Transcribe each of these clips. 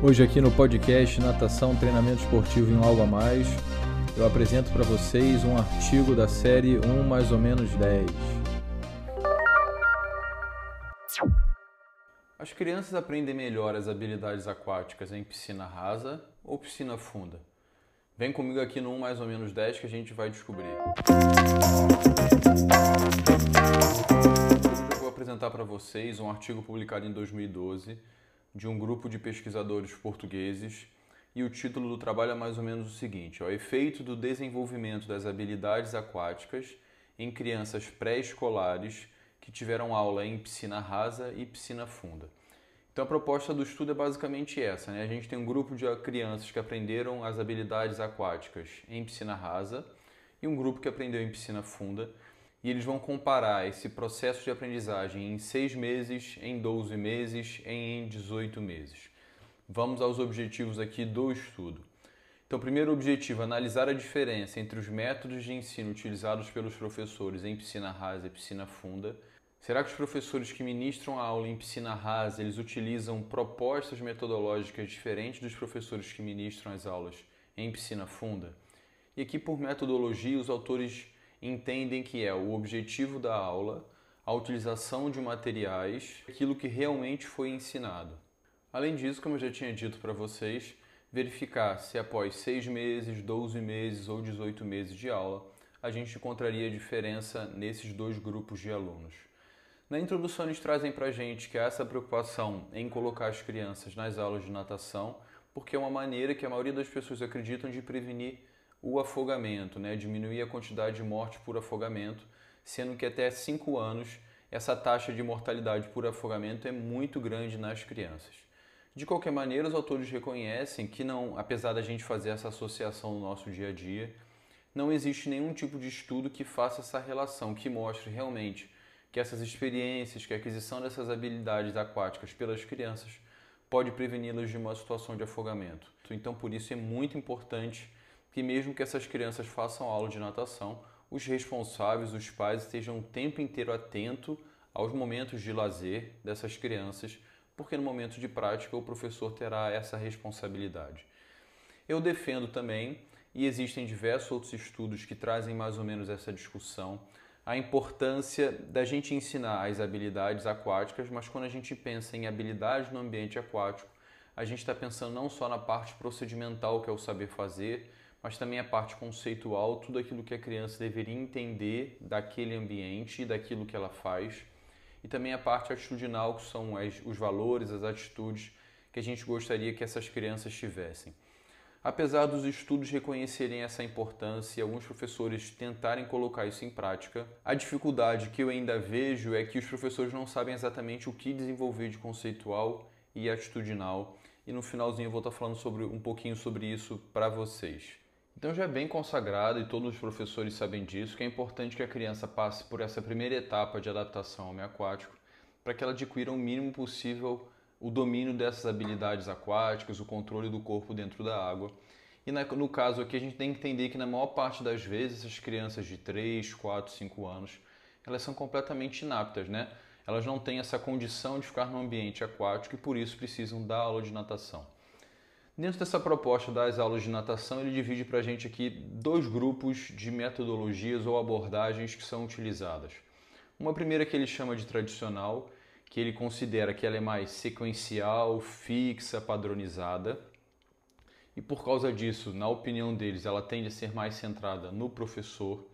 Hoje aqui no podcast Natação Treinamento Esportivo em um Algo a Mais, eu apresento para vocês um artigo da série 1 mais ou menos 10. As crianças aprendem melhor as habilidades aquáticas em piscina rasa ou piscina funda? Vem comigo aqui no 1 mais ou menos 10 que a gente vai descobrir. Eu vou apresentar para vocês um artigo publicado em 2012 de um grupo de pesquisadores portugueses e o título do trabalho é mais ou menos o seguinte: o efeito do desenvolvimento das habilidades aquáticas em crianças pré-escolares que tiveram aula em piscina rasa e piscina funda. Então a proposta do estudo é basicamente essa, né? A gente tem um grupo de crianças que aprenderam as habilidades aquáticas em piscina rasa e um grupo que aprendeu em piscina funda e eles vão comparar esse processo de aprendizagem em 6 meses, em 12 meses, em 18 meses. Vamos aos objetivos aqui do estudo. Então, primeiro objetivo, é analisar a diferença entre os métodos de ensino utilizados pelos professores em piscina rasa e piscina funda. Será que os professores que ministram a aula em piscina rasa, eles utilizam propostas metodológicas diferentes dos professores que ministram as aulas em piscina funda? E aqui por metodologia, os autores entendem que é o objetivo da aula, a utilização de materiais, aquilo que realmente foi ensinado. Além disso, como eu já tinha dito para vocês, verificar se após 6 meses, 12 meses ou 18 meses de aula, a gente encontraria diferença nesses dois grupos de alunos. Na introdução, eles trazem para a gente que há essa preocupação em colocar as crianças nas aulas de natação, porque é uma maneira que a maioria das pessoas acreditam de prevenir o afogamento, né? diminuir a quantidade de morte por afogamento, sendo que até 5 anos essa taxa de mortalidade por afogamento é muito grande nas crianças. De qualquer maneira, os autores reconhecem que não, apesar da gente fazer essa associação no nosso dia a dia, não existe nenhum tipo de estudo que faça essa relação, que mostre realmente que essas experiências, que a aquisição dessas habilidades aquáticas pelas crianças pode preveni-las de uma situação de afogamento. Então, por isso é muito importante que mesmo que essas crianças façam aula de natação, os responsáveis, os pais estejam o tempo inteiro atento aos momentos de lazer dessas crianças, porque no momento de prática o professor terá essa responsabilidade. Eu defendo também, e existem diversos outros estudos que trazem mais ou menos essa discussão, a importância da gente ensinar as habilidades aquáticas, mas quando a gente pensa em habilidades no ambiente aquático, a gente está pensando não só na parte procedimental, que é o saber fazer, mas também a parte conceitual, tudo aquilo que a criança deveria entender daquele ambiente e daquilo que ela faz, e também a parte atitudinal, que são as, os valores, as atitudes que a gente gostaria que essas crianças tivessem. Apesar dos estudos reconhecerem essa importância e alguns professores tentarem colocar isso em prática, a dificuldade que eu ainda vejo é que os professores não sabem exatamente o que desenvolver de conceitual e atitudinal. E no finalzinho eu vou estar falando sobre um pouquinho sobre isso para vocês. Então já é bem consagrado e todos os professores sabem disso que é importante que a criança passe por essa primeira etapa de adaptação ao meio aquático para que ela adquira o mínimo possível o domínio dessas habilidades aquáticas, o controle do corpo dentro da água. E no caso aqui a gente tem que entender que na maior parte das vezes essas crianças de 3, 4, 5 anos, elas são completamente inaptas, né? Elas não têm essa condição de ficar no ambiente aquático e por isso precisam da aula de natação. Dentro dessa proposta das aulas de natação, ele divide para a gente aqui dois grupos de metodologias ou abordagens que são utilizadas. Uma primeira que ele chama de tradicional, que ele considera que ela é mais sequencial, fixa, padronizada. E por causa disso, na opinião deles, ela tende a ser mais centrada no professor.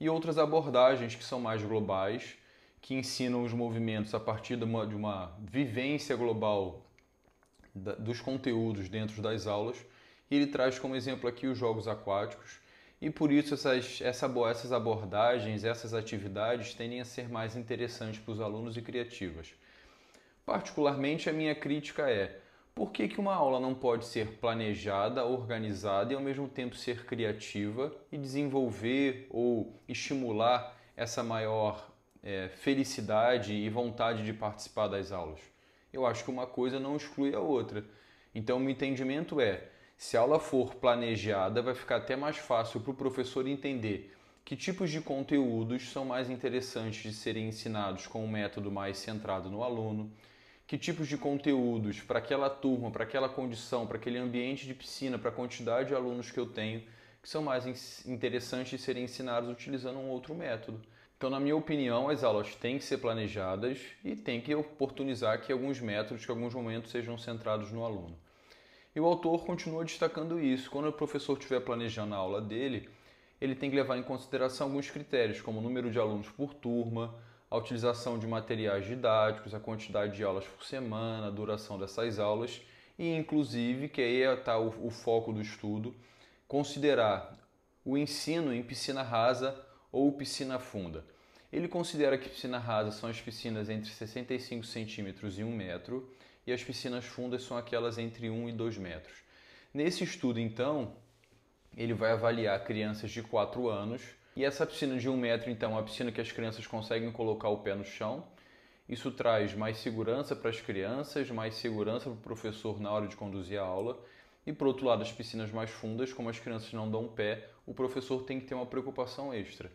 E outras abordagens que são mais globais, que ensinam os movimentos a partir de uma, de uma vivência global dos conteúdos dentro das aulas. E ele traz como exemplo aqui os jogos aquáticos. E por isso essas, essa, essas abordagens, essas atividades tendem a ser mais interessantes para os alunos e criativas. Particularmente, a minha crítica é por que, que uma aula não pode ser planejada, organizada e ao mesmo tempo ser criativa e desenvolver ou estimular essa maior é, felicidade e vontade de participar das aulas? eu acho que uma coisa não exclui a outra. Então, meu entendimento é: se a aula for planejada, vai ficar até mais fácil para o professor entender que tipos de conteúdos são mais interessantes de serem ensinados com um método mais centrado no aluno, que tipos de conteúdos para aquela turma, para aquela condição, para aquele ambiente de piscina, para a quantidade de alunos que eu tenho, que são mais interessantes de serem ensinados utilizando um outro método. Então, na minha opinião, as aulas têm que ser planejadas e têm que oportunizar que alguns métodos, que alguns momentos sejam centrados no aluno. E o autor continua destacando isso. Quando o professor estiver planejando a aula dele, ele tem que levar em consideração alguns critérios, como o número de alunos por turma, a utilização de materiais didáticos, a quantidade de aulas por semana, a duração dessas aulas e, inclusive, que aí está é, o, o foco do estudo, considerar o ensino em piscina rasa ou piscina funda. Ele considera que piscina rasa são as piscinas entre 65 centímetros e 1 metro e as piscinas fundas são aquelas entre 1 e 2 metros. Nesse estudo, então, ele vai avaliar crianças de 4 anos e essa piscina de 1 metro, então, é uma piscina que as crianças conseguem colocar o pé no chão. Isso traz mais segurança para as crianças, mais segurança para o professor na hora de conduzir a aula e por outro lado, as piscinas mais fundas, como as crianças não dão pé, o professor tem que ter uma preocupação extra.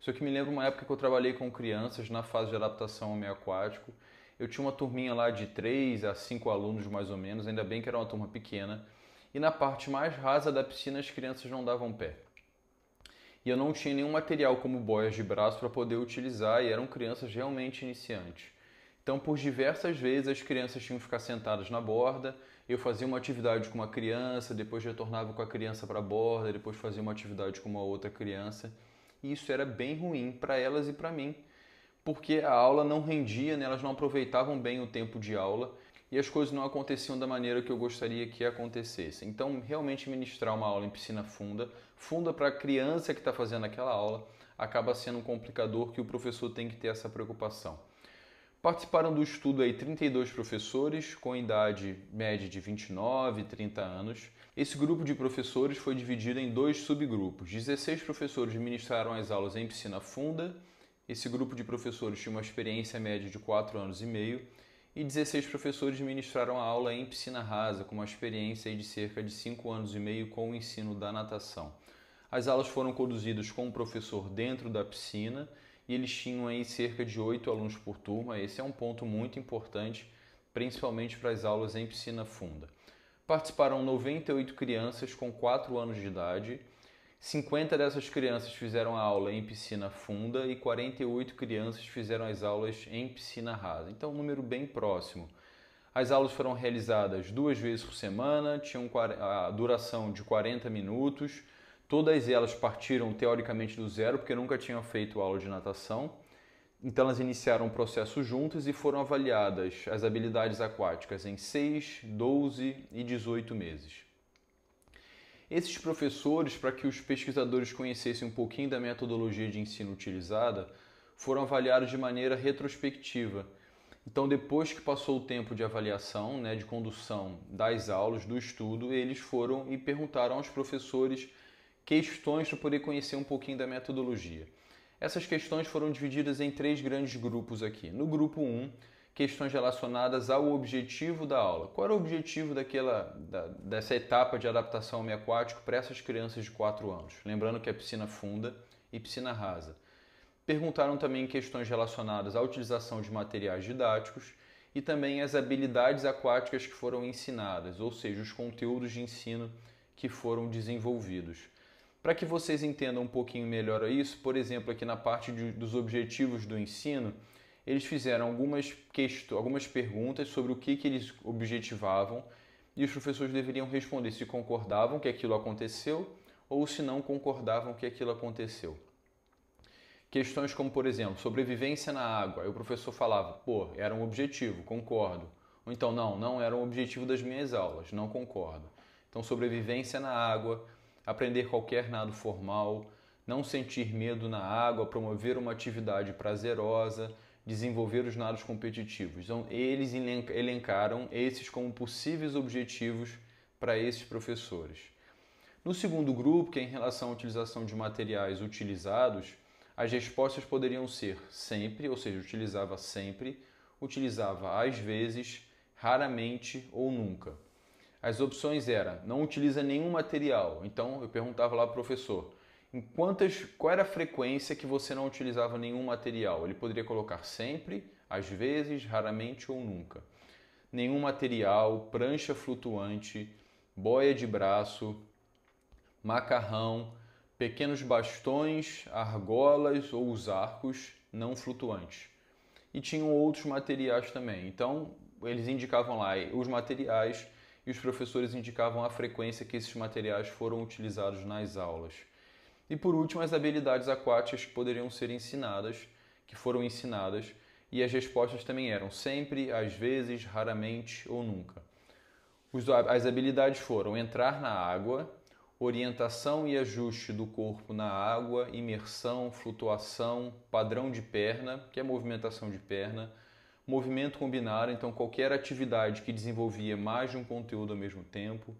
Isso aqui me lembra uma época que eu trabalhei com crianças na fase de adaptação ao meio aquático. Eu tinha uma turminha lá de 3 a 5 alunos mais ou menos, ainda bem que era uma turma pequena. E na parte mais rasa da piscina as crianças não davam pé. E eu não tinha nenhum material como boias de braço para poder utilizar e eram crianças realmente iniciantes. Então, por diversas vezes as crianças tinham que ficar sentadas na borda, eu fazia uma atividade com uma criança, depois retornava com a criança para a borda, depois fazia uma atividade com uma outra criança. E isso era bem ruim para elas e para mim, porque a aula não rendia, né? elas não aproveitavam bem o tempo de aula e as coisas não aconteciam da maneira que eu gostaria que acontecesse. Então, realmente ministrar uma aula em piscina funda, funda para a criança que está fazendo aquela aula, acaba sendo um complicador que o professor tem que ter essa preocupação. Participaram do estudo aí 32 professores com idade média de 29, 30 anos. Esse grupo de professores foi dividido em dois subgrupos. 16 professores ministraram as aulas em piscina funda. Esse grupo de professores tinha uma experiência média de 4 anos e meio e 16 professores ministraram a aula em piscina rasa, com uma experiência de cerca de 5 anos e meio com o ensino da natação. As aulas foram conduzidas com o professor dentro da piscina e eles tinham aí cerca de oito alunos por turma. Esse é um ponto muito importante, principalmente para as aulas em piscina funda. Participaram 98 crianças com 4 anos de idade. 50 dessas crianças fizeram a aula em piscina funda e 48 crianças fizeram as aulas em piscina rasa. Então, um número bem próximo. As aulas foram realizadas duas vezes por semana, tinham a duração de 40 minutos Todas elas partiram teoricamente do zero, porque nunca tinham feito aula de natação. Então elas iniciaram o processo juntas e foram avaliadas as habilidades aquáticas em 6, 12 e 18 meses. Esses professores, para que os pesquisadores conhecessem um pouquinho da metodologia de ensino utilizada, foram avaliados de maneira retrospectiva. Então, depois que passou o tempo de avaliação, né, de condução das aulas, do estudo, eles foram e perguntaram aos professores questões para poder conhecer um pouquinho da metodologia. Essas questões foram divididas em três grandes grupos aqui. No grupo 1, um, questões relacionadas ao objetivo da aula. Qual era o objetivo daquela, da, dessa etapa de adaptação ao meio aquático para essas crianças de 4 anos? Lembrando que é piscina funda e piscina rasa. Perguntaram também questões relacionadas à utilização de materiais didáticos e também as habilidades aquáticas que foram ensinadas, ou seja, os conteúdos de ensino que foram desenvolvidos. Para que vocês entendam um pouquinho melhor isso, por exemplo, aqui na parte de, dos objetivos do ensino, eles fizeram algumas, quest algumas perguntas sobre o que, que eles objetivavam e os professores deveriam responder se concordavam que aquilo aconteceu ou se não concordavam que aquilo aconteceu. Questões como, por exemplo, sobrevivência na água. Aí o professor falava, pô, era um objetivo, concordo. Ou então, não, não era um objetivo das minhas aulas, não concordo. Então, sobrevivência na água, aprender qualquer nado formal, não sentir medo na água, promover uma atividade prazerosa, desenvolver os nados competitivos. Então, eles elencaram esses como possíveis objetivos para esses professores. No segundo grupo, que é em relação à utilização de materiais utilizados, as respostas poderiam ser sempre, ou seja, utilizava sempre, utilizava às vezes, raramente ou nunca. As opções eram, não utiliza nenhum material. Então eu perguntava lá para o professor, em quantas, qual era a frequência que você não utilizava nenhum material? Ele poderia colocar sempre, às vezes, raramente ou nunca. Nenhum material, prancha flutuante, boia de braço, macarrão, pequenos bastões, argolas ou os arcos não flutuantes. E tinham outros materiais também. Então, eles indicavam lá os materiais e os professores indicavam a frequência que esses materiais foram utilizados nas aulas. E por último, as habilidades aquáticas que poderiam ser ensinadas, que foram ensinadas, e as respostas também eram sempre, às vezes, raramente ou nunca. As habilidades foram entrar na água, orientação e ajuste do corpo na água, imersão, flutuação, padrão de perna, que é movimentação de perna, movimento combinado, então qualquer atividade que desenvolvia mais de um conteúdo ao mesmo tempo,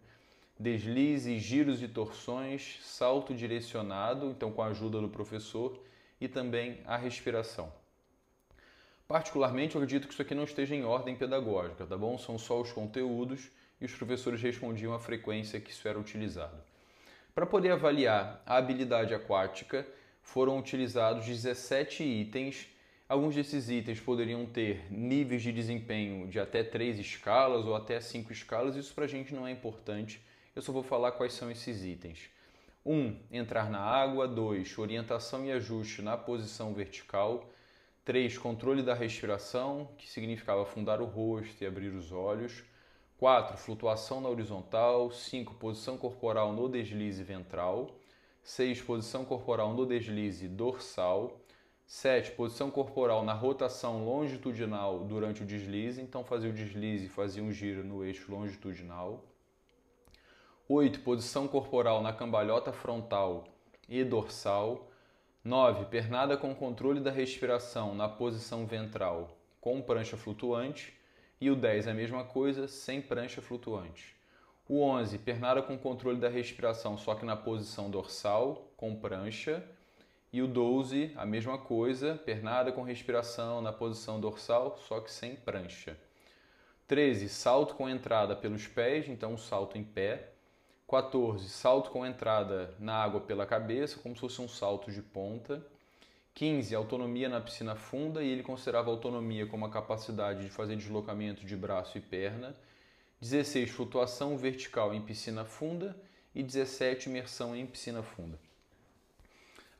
deslizes, giros e torções, salto direcionado, então com a ajuda do professor, e também a respiração. Particularmente, eu acredito que isso aqui não esteja em ordem pedagógica, tá bom? São só os conteúdos e os professores respondiam à frequência que isso era utilizado. Para poder avaliar a habilidade aquática, foram utilizados 17 itens Alguns desses itens poderiam ter níveis de desempenho de até 3 escalas ou até 5 escalas, isso para a gente não é importante, eu só vou falar quais são esses itens. 1. Um, entrar na água. 2. Orientação e ajuste na posição vertical. 3. Controle da respiração, que significava afundar o rosto e abrir os olhos. 4. Flutuação na horizontal. 5. Posição corporal no deslize ventral. 6. Posição corporal no deslize dorsal. 7. Posição corporal na rotação longitudinal durante o deslize. Então, fazer o deslize, e fazer um giro no eixo longitudinal. 8. Posição corporal na cambalhota frontal e dorsal. 9. Pernada com controle da respiração na posição ventral com prancha flutuante. E o 10. A mesma coisa, sem prancha flutuante. O 11. Pernada com controle da respiração, só que na posição dorsal com prancha e o 12, a mesma coisa, pernada com respiração na posição dorsal, só que sem prancha. 13, salto com entrada pelos pés, então um salto em pé. 14, salto com entrada na água pela cabeça, como se fosse um salto de ponta. 15, autonomia na piscina funda, e ele considerava autonomia como a capacidade de fazer deslocamento de braço e perna. 16, flutuação vertical em piscina funda. E 17, imersão em piscina funda.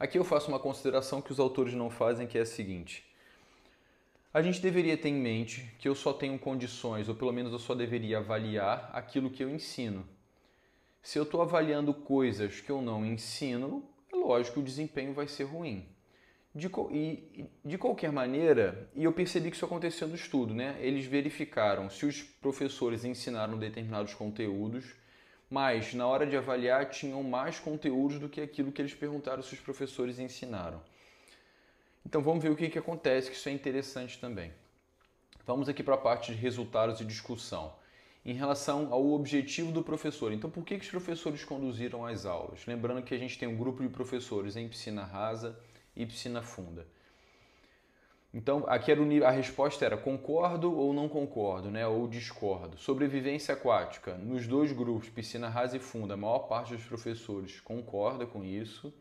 Aqui eu faço uma consideração que os autores não fazem, que é a seguinte. A gente deveria ter em mente que eu só tenho condições, ou pelo menos eu só deveria avaliar aquilo que eu ensino. Se eu estou avaliando coisas que eu não ensino, é lógico que o desempenho vai ser ruim. De, e, de qualquer maneira, e eu percebi que isso aconteceu no estudo, né? Eles verificaram se os professores ensinaram determinados conteúdos mas na hora de avaliar tinham mais conteúdos do que aquilo que eles perguntaram se os professores ensinaram. Então vamos ver o que, que acontece, que isso é interessante também. Vamos aqui para a parte de resultados e discussão. Em relação ao objetivo do professor, então por que, que os professores conduziram as aulas? Lembrando que a gente tem um grupo de professores em piscina rasa e piscina funda. Então, aqui era o, a resposta era concordo ou não concordo, né? Ou discordo. Sobrevivência aquática. Nos dois grupos, piscina rasa e funda, a maior parte dos professores concorda com isso.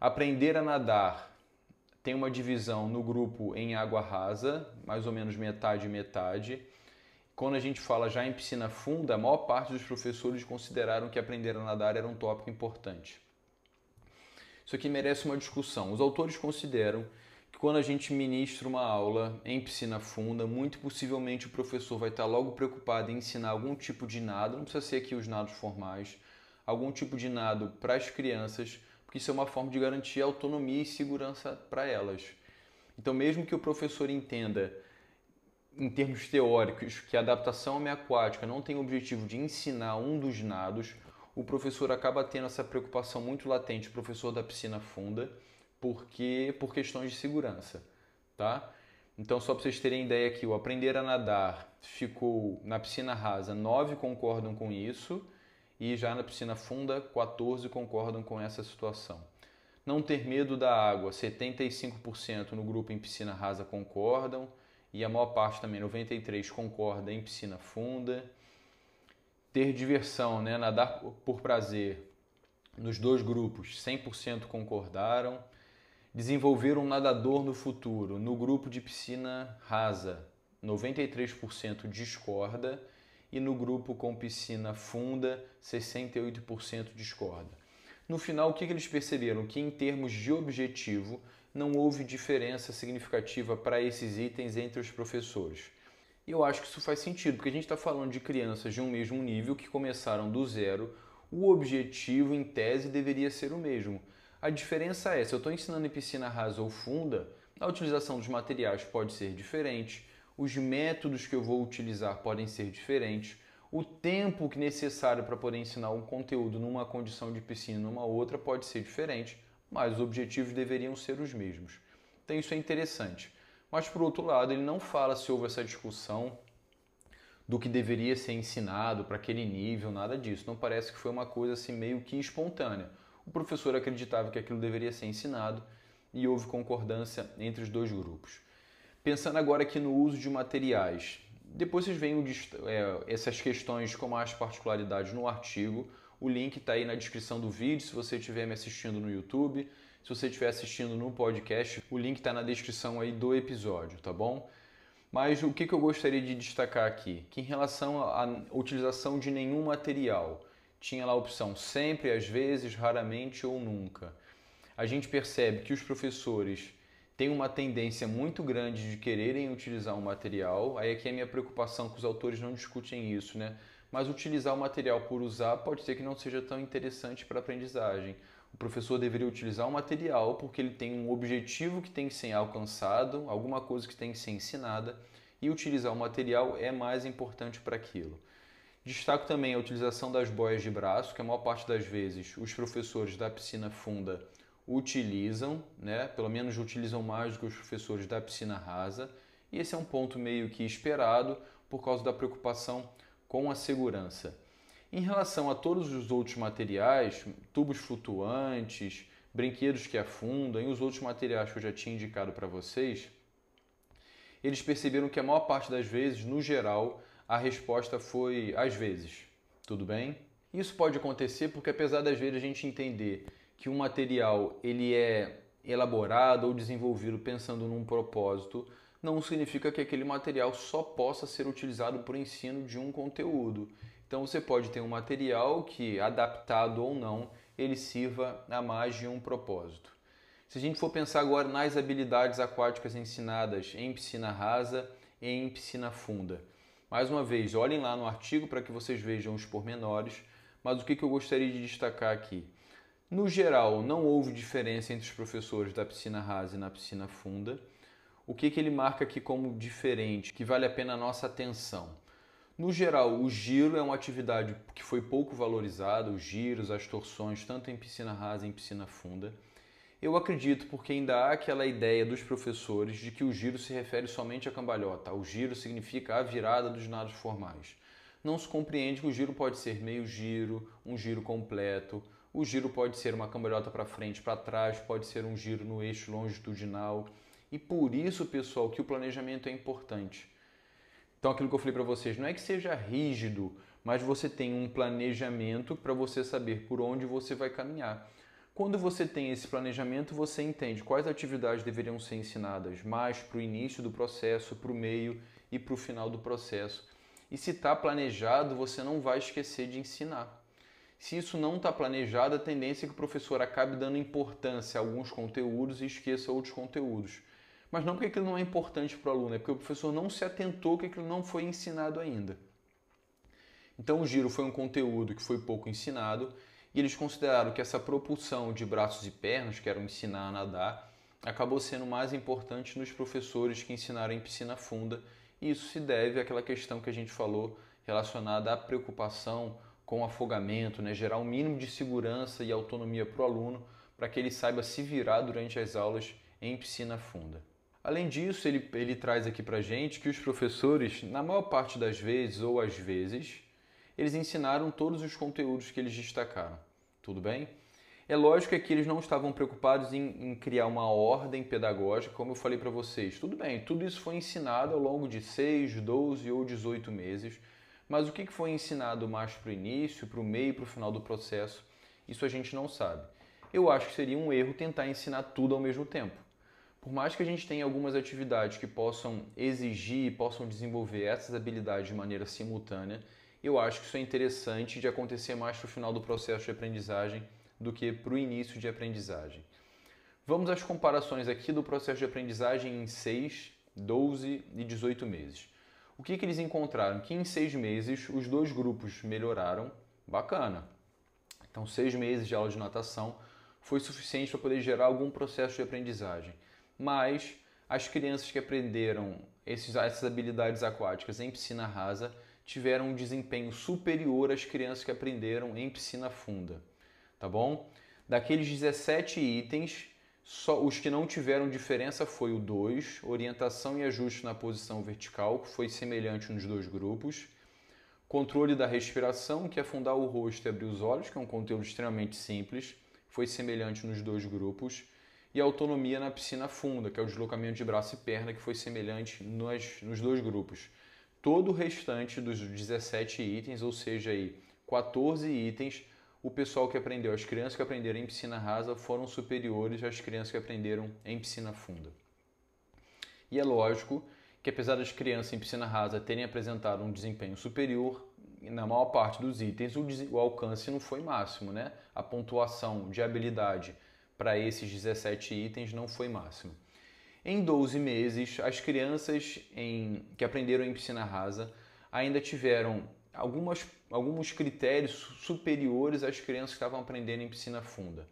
Aprender a nadar. Tem uma divisão no grupo em água rasa, mais ou menos metade metade. Quando a gente fala já em piscina funda, a maior parte dos professores consideraram que aprender a nadar era um tópico importante. Isso aqui merece uma discussão. Os autores consideram quando a gente ministra uma aula em piscina funda, muito possivelmente o professor vai estar logo preocupado em ensinar algum tipo de nado, não precisa ser aqui os nados formais, algum tipo de nado para as crianças, porque isso é uma forma de garantir autonomia e segurança para elas. Então, mesmo que o professor entenda, em termos teóricos, que a adaptação homeoaquática não tem o objetivo de ensinar um dos nados, o professor acaba tendo essa preocupação muito latente, professor da piscina funda porque por questões de segurança, tá? Então só para vocês terem ideia aqui, o aprender a nadar ficou na piscina rasa, 9 concordam com isso e já na piscina funda, 14 concordam com essa situação. Não ter medo da água, 75% no grupo em piscina rasa concordam e a maior parte também, 93 concorda em piscina funda. Ter diversão, né, nadar por prazer, nos dois grupos, 100% concordaram desenvolver um nadador no futuro no grupo de piscina rasa, 93% discorda, e no grupo com piscina funda, 68% discorda. No final, o que eles perceberam? Que em termos de objetivo, não houve diferença significativa para esses itens entre os professores. E eu acho que isso faz sentido, porque a gente está falando de crianças de um mesmo nível que começaram do zero. O objetivo, em tese, deveria ser o mesmo a diferença é, se eu estou ensinando em piscina rasa ou funda, a utilização dos materiais pode ser diferente, os métodos que eu vou utilizar podem ser diferentes, o tempo que é necessário para poder ensinar um conteúdo numa condição de piscina e numa outra pode ser diferente, mas os objetivos deveriam ser os mesmos. Então isso é interessante. Mas por outro lado, ele não fala se houve essa discussão do que deveria ser ensinado para aquele nível, nada disso. Não parece que foi uma coisa assim meio que espontânea o professor acreditava que aquilo deveria ser ensinado e houve concordância entre os dois grupos. Pensando agora aqui no uso de materiais, depois vocês veem o, é, essas questões com mais particularidade no artigo. O link está aí na descrição do vídeo, se você estiver me assistindo no YouTube. Se você estiver assistindo no podcast, o link está na descrição aí do episódio, tá bom? Mas o que, que eu gostaria de destacar aqui? Que em relação à utilização de nenhum material, tinha lá a opção sempre, às vezes, raramente ou nunca. A gente percebe que os professores têm uma tendência muito grande de quererem utilizar o material. Aí aqui é a minha preocupação que os autores não discutem isso, né? Mas utilizar o material por usar pode ser que não seja tão interessante para a aprendizagem. O professor deveria utilizar o material porque ele tem um objetivo que tem que ser alcançado, alguma coisa que tem que ser ensinada, e utilizar o material é mais importante para aquilo. Destaco também a utilização das boias de braço, que a maior parte das vezes os professores da piscina funda utilizam, né? pelo menos utilizam mais do que os professores da piscina rasa. E esse é um ponto meio que esperado por causa da preocupação com a segurança. Em relação a todos os outros materiais, tubos flutuantes, brinquedos que afundam e os outros materiais que eu já tinha indicado para vocês, eles perceberam que a maior parte das vezes, no geral, a resposta foi às vezes. Tudo bem? Isso pode acontecer porque apesar das vezes a gente entender que um material ele é elaborado ou desenvolvido pensando num propósito, não significa que aquele material só possa ser utilizado para o ensino de um conteúdo. Então você pode ter um material que, adaptado ou não, ele sirva a mais de um propósito. Se a gente for pensar agora nas habilidades aquáticas ensinadas em piscina rasa e em piscina funda, mais uma vez, olhem lá no artigo para que vocês vejam os pormenores, mas o que, eu gostaria de destacar aqui? No geral, não houve diferença entre os professores da piscina rasa e na piscina funda. O que, que ele marca aqui como diferente, que vale a pena a nossa atenção? No geral, o giro é uma atividade que foi pouco valorizada, os giros, as torções, tanto em piscina rasa e em piscina funda. Eu acredito, porque ainda há aquela ideia dos professores de que o giro se refere somente à cambalhota. O giro significa a virada dos nados formais. Não se compreende que o giro pode ser meio giro, um giro completo, o giro pode ser uma cambalhota para frente, para trás, pode ser um giro no eixo longitudinal. E por isso, pessoal, que o planejamento é importante. Então, aquilo que eu falei para vocês, não é que seja rígido, mas você tem um planejamento para você saber por onde você vai caminhar. Quando você tem esse planejamento, você entende quais atividades deveriam ser ensinadas mais para o início do processo, para o meio e para o final do processo. E se está planejado, você não vai esquecer de ensinar. Se isso não está planejado, a tendência é que o professor acabe dando importância a alguns conteúdos e esqueça outros conteúdos. Mas não porque aquilo não é importante para o aluno, é porque o professor não se atentou que aquilo não foi ensinado ainda. Então o giro foi um conteúdo que foi pouco ensinado e eles consideraram que essa propulsão de braços e pernas, que era ensinar a nadar, acabou sendo mais importante nos professores que ensinaram em piscina funda, e isso se deve àquela questão que a gente falou relacionada à preocupação com afogamento, né? gerar o um mínimo de segurança e autonomia para o aluno, para que ele saiba se virar durante as aulas em piscina funda. Além disso, ele, ele traz aqui para gente que os professores, na maior parte das vezes ou às vezes, eles ensinaram todos os conteúdos que eles destacaram. Tudo bem? É lógico que eles não estavam preocupados em, em criar uma ordem pedagógica, como eu falei para vocês. Tudo bem, tudo isso foi ensinado ao longo de 6, 12 ou 18 meses, mas o que foi ensinado mais para o início, para o meio, para o final do processo, isso a gente não sabe. Eu acho que seria um erro tentar ensinar tudo ao mesmo tempo. Por mais que a gente tenha algumas atividades que possam exigir, possam desenvolver essas habilidades de maneira simultânea, eu acho que isso é interessante de acontecer mais para o final do processo de aprendizagem do que para o início de aprendizagem. Vamos às comparações aqui do processo de aprendizagem em 6, 12 e 18 meses. O que, que eles encontraram? Que em 6 meses os dois grupos melhoraram, bacana. Então, 6 meses de aula de natação foi suficiente para poder gerar algum processo de aprendizagem. Mas as crianças que aprenderam esses, essas habilidades aquáticas em piscina rasa tiveram um desempenho superior às crianças que aprenderam em piscina funda, tá bom? Daqueles 17 itens, só os que não tiveram diferença foi o 2, orientação e ajuste na posição vertical, que foi semelhante nos dois grupos, controle da respiração, que é afundar o rosto e abrir os olhos, que é um conteúdo extremamente simples, foi semelhante nos dois grupos, e autonomia na piscina funda, que é o deslocamento de braço e perna, que foi semelhante nos, nos dois grupos. Todo o restante dos 17 itens, ou seja, aí 14 itens, o pessoal que aprendeu, as crianças que aprenderam em piscina rasa foram superiores às crianças que aprenderam em piscina funda. E é lógico que apesar das crianças em piscina rasa terem apresentado um desempenho superior na maior parte dos itens, o, alcance não foi máximo, né? A pontuação de habilidade para esses 17 itens não foi máximo. Em 12 meses, as crianças em, que aprenderam em piscina rasa ainda tiveram algumas, alguns critérios superiores às crianças que estavam aprendendo em piscina funda.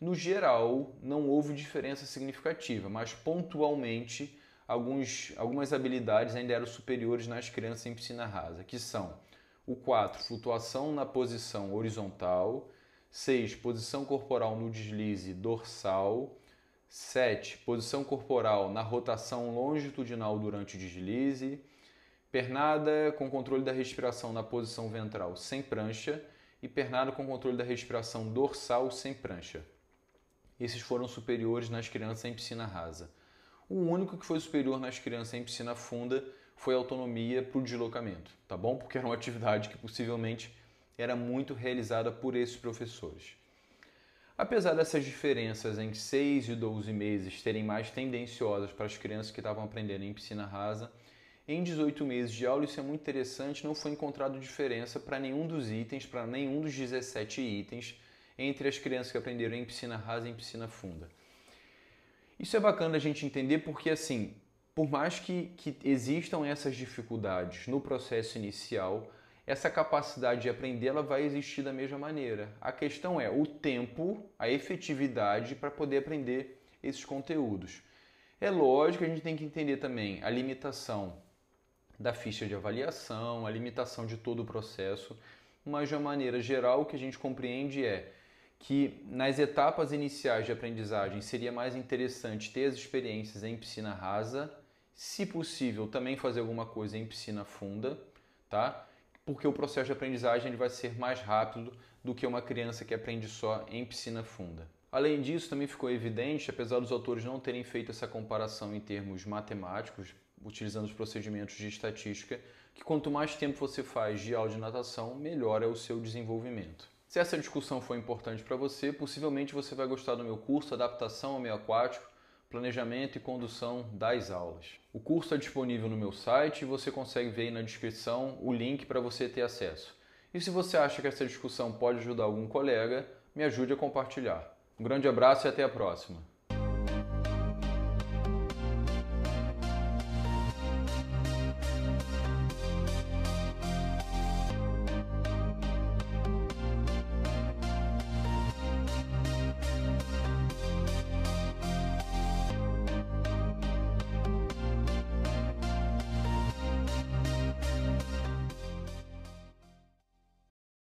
No geral, não houve diferença significativa, mas pontualmente alguns, algumas habilidades ainda eram superiores nas crianças em piscina rasa, que são o 4, flutuação na posição horizontal, 6, posição corporal no deslize dorsal, 7. Posição corporal na rotação longitudinal durante o deslize. Pernada com controle da respiração na posição ventral sem prancha. E pernada com controle da respiração dorsal sem prancha. Esses foram superiores nas crianças em piscina rasa. O único que foi superior nas crianças em piscina funda foi a autonomia para o deslocamento, tá bom? Porque era uma atividade que possivelmente era muito realizada por esses professores. Apesar dessas diferenças entre 6 e 12 meses terem mais tendenciosas para as crianças que estavam aprendendo em piscina rasa, em 18 meses de aula, isso é muito interessante, não foi encontrado diferença para nenhum dos itens, para nenhum dos 17 itens entre as crianças que aprenderam em piscina rasa e em piscina funda. Isso é bacana a gente entender porque, assim, por mais que, que existam essas dificuldades no processo inicial, essa capacidade de aprender ela vai existir da mesma maneira. A questão é o tempo, a efetividade para poder aprender esses conteúdos. É lógico, a gente tem que entender também a limitação da ficha de avaliação, a limitação de todo o processo, mas de uma maneira geral o que a gente compreende é que nas etapas iniciais de aprendizagem seria mais interessante ter as experiências em piscina rasa, se possível também fazer alguma coisa em piscina funda, tá? porque o processo de aprendizagem ele vai ser mais rápido do que uma criança que aprende só em piscina funda. Além disso, também ficou evidente, apesar dos autores não terem feito essa comparação em termos matemáticos, utilizando os procedimentos de estatística, que quanto mais tempo você faz de aula de natação, melhor é o seu desenvolvimento. Se essa discussão foi importante para você, possivelmente você vai gostar do meu curso Adaptação ao Meio Aquático, planejamento e condução das aulas. O curso está é disponível no meu site e você consegue ver aí na descrição o link para você ter acesso. E se você acha que essa discussão pode ajudar algum colega, me ajude a compartilhar. Um grande abraço e até a próxima!